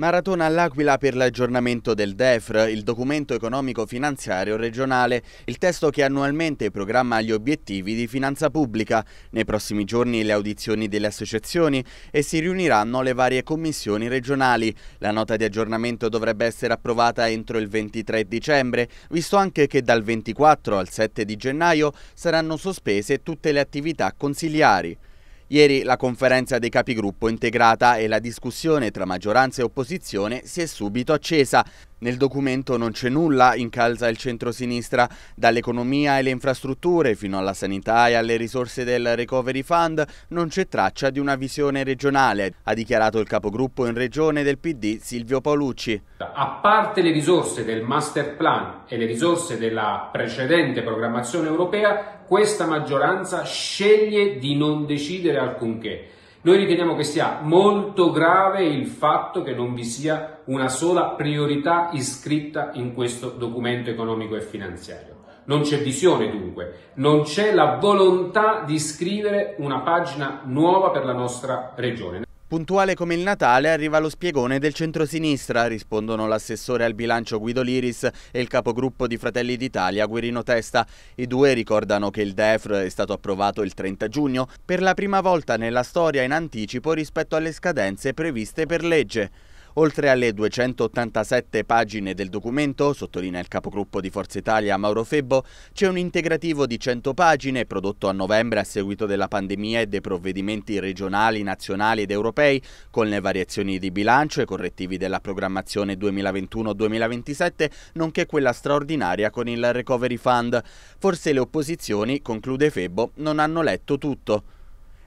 Maratona all'Aquila per l'aggiornamento del DEFR, il documento economico finanziario regionale, il testo che annualmente programma gli obiettivi di finanza pubblica. Nei prossimi giorni le audizioni delle associazioni e si riuniranno le varie commissioni regionali. La nota di aggiornamento dovrebbe essere approvata entro il 23 dicembre, visto anche che dal 24 al 7 di gennaio saranno sospese tutte le attività consiliari. Ieri la conferenza dei capigruppo integrata e la discussione tra maggioranza e opposizione si è subito accesa. Nel documento non c'è nulla, incalza il centro-sinistra, dall'economia e le infrastrutture fino alla sanità e alle risorse del Recovery Fund non c'è traccia di una visione regionale, ha dichiarato il capogruppo in regione del PD Silvio Paolucci. A parte le risorse del master plan e le risorse della precedente programmazione europea, questa maggioranza sceglie di non decidere alcunché. Noi riteniamo che sia molto grave il fatto che non vi sia una sola priorità iscritta in questo documento economico e finanziario. Non c'è visione dunque, non c'è la volontà di scrivere una pagina nuova per la nostra regione. Puntuale come il Natale arriva lo spiegone del centro-sinistra, rispondono l'assessore al bilancio Guido Liris e il capogruppo di Fratelli d'Italia Guerino Testa. I due ricordano che il DEFR è stato approvato il 30 giugno, per la prima volta nella storia in anticipo rispetto alle scadenze previste per legge. Oltre alle 287 pagine del documento, sottolinea il capogruppo di Forza Italia Mauro Febbo, c'è un integrativo di 100 pagine prodotto a novembre a seguito della pandemia e dei provvedimenti regionali, nazionali ed europei, con le variazioni di bilancio e correttivi della programmazione 2021-2027, nonché quella straordinaria con il Recovery Fund. Forse le opposizioni, conclude Febbo, non hanno letto tutto.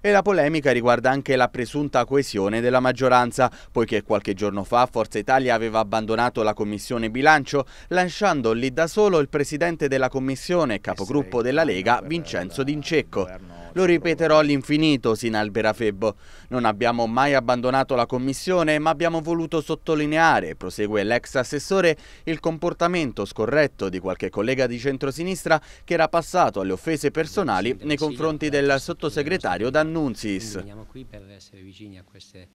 E la polemica riguarda anche la presunta coesione della maggioranza, poiché qualche giorno fa Forza Italia aveva abbandonato la Commissione Bilancio, lasciando lì da solo il presidente della Commissione, capogruppo della Lega, Vincenzo D'Incecco. Lo ripeterò all'infinito, si inalbera Febbo. Non abbiamo mai abbandonato la commissione, ma abbiamo voluto sottolineare, prosegue l'ex assessore, il comportamento scorretto di qualche collega di centrosinistra che era passato alle offese personali nei confronti del sottosegretario D'Annunzis. Veniamo qui per essere vicini a queste